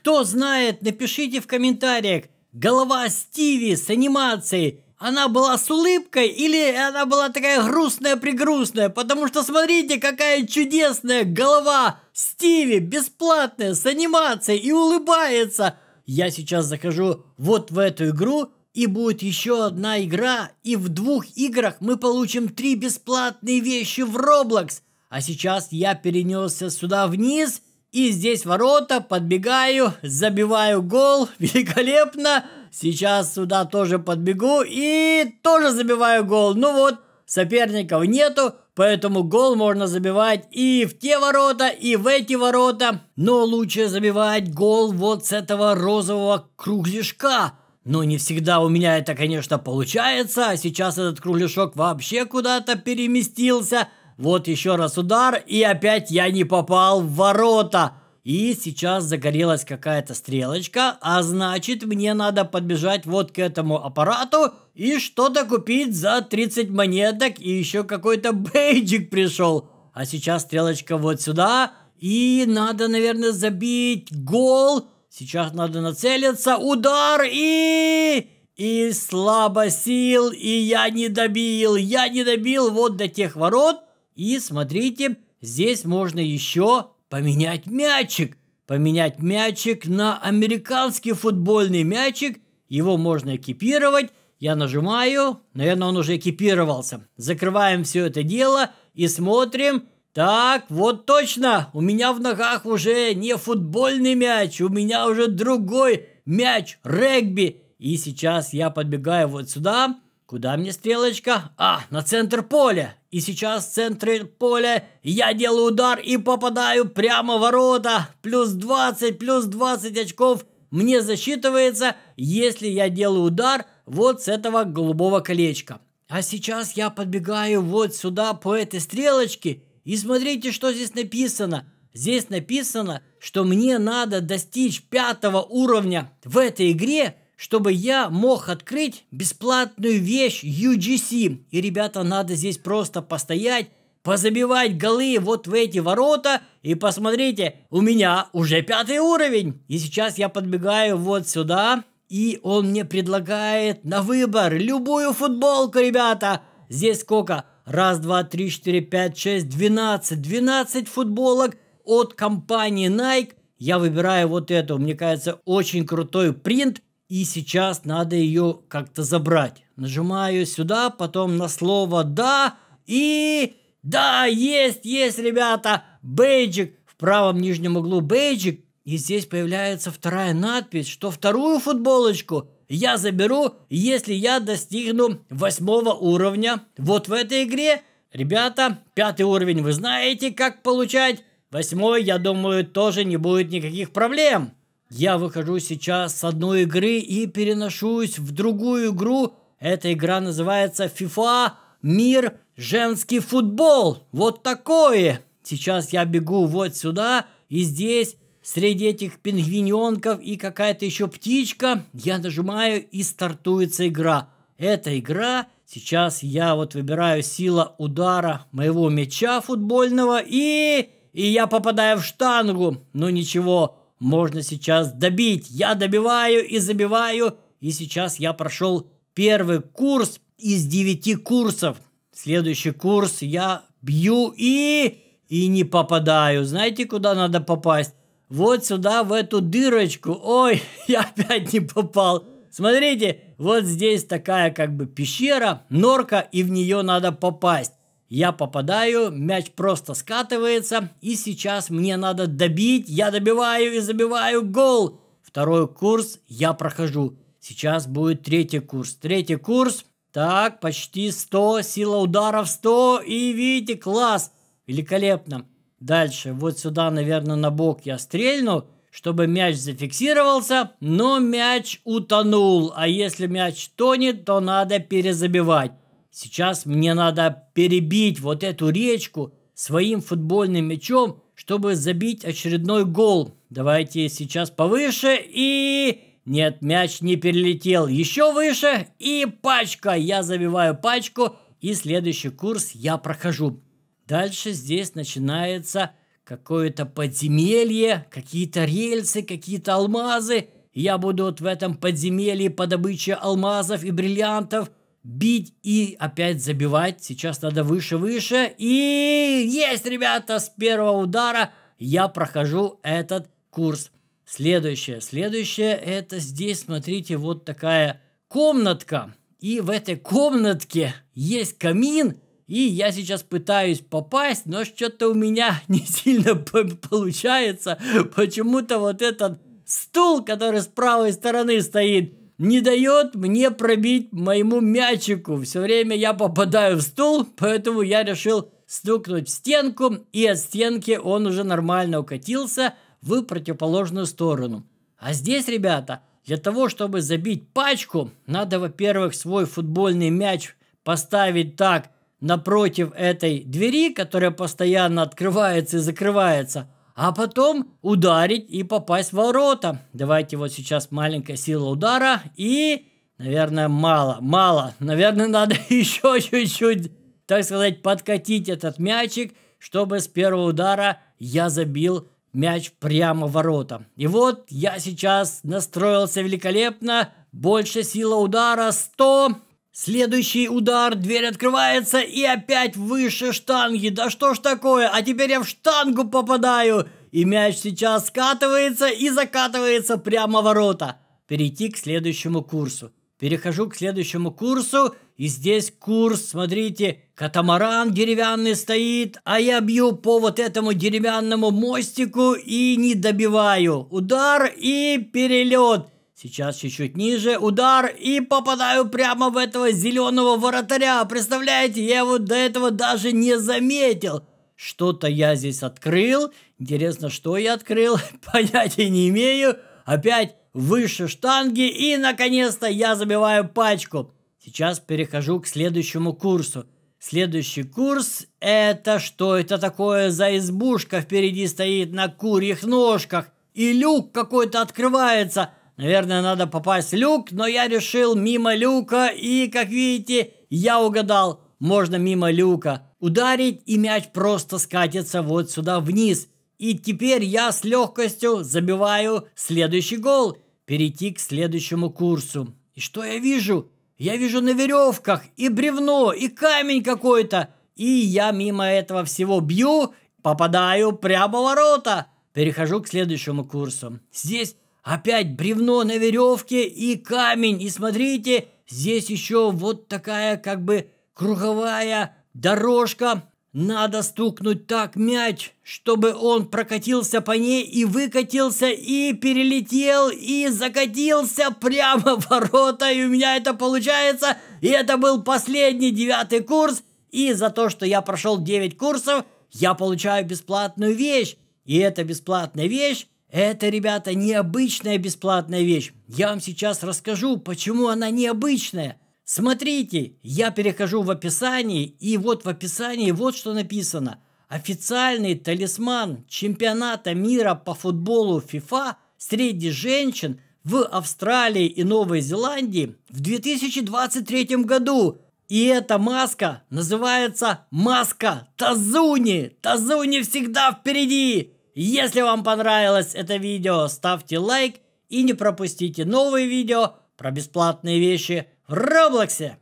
Кто знает, напишите в комментариях. Голова Стиви с анимацией. Она была с улыбкой или она была такая грустная-пригрустная? Потому что смотрите, какая чудесная голова Стиви, бесплатная, с анимацией и улыбается. Я сейчас захожу вот в эту игру, и будет еще одна игра, и в двух играх мы получим три бесплатные вещи в Roblox. А сейчас я перенесся сюда вниз – и здесь ворота, подбегаю, забиваю гол, великолепно. Сейчас сюда тоже подбегу и тоже забиваю гол. Ну вот, соперников нету, поэтому гол можно забивать и в те ворота, и в эти ворота. Но лучше забивать гол вот с этого розового кругляшка. Но не всегда у меня это, конечно, получается. А Сейчас этот кругляшок вообще куда-то переместился – вот еще раз удар, и опять я не попал в ворота. И сейчас загорелась какая-то стрелочка, а значит мне надо подбежать вот к этому аппарату и что-то купить за 30 монеток, и еще какой-то бейджик пришел. А сейчас стрелочка вот сюда, и надо, наверное, забить гол. Сейчас надо нацелиться, удар и... И слабо сил, и я не добил, я не добил вот до тех ворот, и смотрите, здесь можно еще поменять мячик. Поменять мячик на американский футбольный мячик. Его можно экипировать. Я нажимаю. Наверное, он уже экипировался. Закрываем все это дело и смотрим. Так, вот точно, у меня в ногах уже не футбольный мяч, у меня уже другой мяч, регби. И сейчас я подбегаю вот сюда, Куда мне стрелочка? А, на центр поля. И сейчас в центре поля я делаю удар и попадаю прямо в ворота. Плюс 20, плюс 20 очков мне засчитывается, если я делаю удар вот с этого голубого колечка. А сейчас я подбегаю вот сюда по этой стрелочке и смотрите, что здесь написано. Здесь написано, что мне надо достичь пятого уровня в этой игре, чтобы я мог открыть бесплатную вещь UGC. И, ребята, надо здесь просто постоять, позабивать голы вот в эти ворота. И посмотрите, у меня уже пятый уровень. И сейчас я подбегаю вот сюда, и он мне предлагает на выбор любую футболку, ребята. Здесь сколько? Раз, два, три, четыре, пять, шесть, двенадцать. Двенадцать футболок от компании Nike. Я выбираю вот эту, мне кажется, очень крутой принт и сейчас надо ее как-то забрать. Нажимаю сюда, потом на слово «да» и... Да, есть, есть, ребята, бейджик. В правом нижнем углу бейджик. И здесь появляется вторая надпись, что вторую футболочку я заберу, если я достигну восьмого уровня. Вот в этой игре, ребята, пятый уровень вы знаете, как получать. Восьмой, я думаю, тоже не будет никаких проблем. Я выхожу сейчас с одной игры и переношусь в другую игру. Эта игра называется FIFA Мир Женский Футбол. Вот такое. Сейчас я бегу вот сюда и здесь среди этих пингвиненков и какая-то еще птичка. Я нажимаю и стартуется игра. Эта игра, сейчас я вот выбираю сила удара моего мяча футбольного и... И я попадаю в штангу. Ну ничего, можно сейчас добить. Я добиваю и забиваю. И сейчас я прошел первый курс из девяти курсов. Следующий курс я бью и... И не попадаю. Знаете, куда надо попасть? Вот сюда, в эту дырочку. Ой, я опять не попал. Смотрите, вот здесь такая как бы пещера, норка, и в нее надо попасть. Я попадаю, мяч просто скатывается, и сейчас мне надо добить. Я добиваю и забиваю гол. Второй курс я прохожу. Сейчас будет третий курс. Третий курс. Так, почти 100, сила ударов 100. И видите, класс. Великолепно. Дальше, вот сюда, наверное, на бок я стрельну, чтобы мяч зафиксировался, но мяч утонул. А если мяч тонет, то надо перезабивать. Сейчас мне надо перебить вот эту речку своим футбольным мячом, чтобы забить очередной гол. Давайте сейчас повыше и... Нет, мяч не перелетел. Еще выше и пачка. Я забиваю пачку и следующий курс я прохожу. Дальше здесь начинается какое-то подземелье, какие-то рельсы, какие-то алмазы. Я буду вот в этом подземелье по добыче алмазов и бриллиантов – бить и опять забивать. Сейчас надо выше, выше. И есть, ребята, с первого удара я прохожу этот курс. Следующее, следующее, это здесь, смотрите, вот такая комнатка. И в этой комнатке есть камин, и я сейчас пытаюсь попасть, но что-то у меня не сильно получается. Почему-то вот этот стул, который с правой стороны стоит, не дает мне пробить моему мячику. Все время я попадаю в стул, поэтому я решил стукнуть в стенку, и от стенки он уже нормально укатился в противоположную сторону. А здесь, ребята, для того, чтобы забить пачку, надо, во-первых, свой футбольный мяч поставить так напротив этой двери, которая постоянно открывается и закрывается – а потом ударить и попасть в ворота. Давайте вот сейчас маленькая сила удара и, наверное, мало, мало. Наверное, надо еще чуть-чуть, так сказать, подкатить этот мячик, чтобы с первого удара я забил мяч прямо в ворота. И вот я сейчас настроился великолепно. Больше сила удара 100. Следующий удар, дверь открывается и опять выше штанги. Да что ж такое, а теперь я в штангу попадаю. И мяч сейчас скатывается и закатывается прямо в ворота. Перейти к следующему курсу. Перехожу к следующему курсу, и здесь курс, смотрите, катамаран деревянный стоит, а я бью по вот этому деревянному мостику и не добиваю. Удар и перелет. Сейчас чуть-чуть ниже. Удар. И попадаю прямо в этого зеленого вратаря. Представляете, я его до этого даже не заметил. Что-то я здесь открыл. Интересно, что я открыл? Понятия не имею. Опять выше штанги. И, наконец-то, я забиваю пачку. Сейчас перехожу к следующему курсу. Следующий курс – это что это такое за избушка впереди стоит на курьих ножках. И люк какой-то открывается – Наверное, надо попасть в люк, но я решил мимо люка, и, как видите, я угадал, можно мимо люка ударить, и мяч просто скатится вот сюда вниз. И теперь я с легкостью забиваю следующий гол, перейти к следующему курсу. И что я вижу? Я вижу на веревках и бревно, и камень какой-то. И я мимо этого всего бью, попадаю прямо в ворота. Перехожу к следующему курсу. Здесь Опять бревно на веревке и камень. И смотрите, здесь еще вот такая как бы круговая дорожка. Надо стукнуть так мяч, чтобы он прокатился по ней и выкатился, и перелетел, и закатился прямо в ворота. И у меня это получается. И это был последний девятый курс. И за то, что я прошел 9 курсов, я получаю бесплатную вещь. И эта бесплатная вещь это, ребята, необычная бесплатная вещь. Я вам сейчас расскажу, почему она необычная. Смотрите, я перехожу в описание, и вот в описании вот что написано. Официальный талисман чемпионата мира по футболу FIFA среди женщин в Австралии и Новой Зеландии в 2023 году. И эта маска называется маска Тазуни. Тазуни всегда впереди. Если вам понравилось это видео, ставьте лайк и не пропустите новые видео про бесплатные вещи в Роблоксе.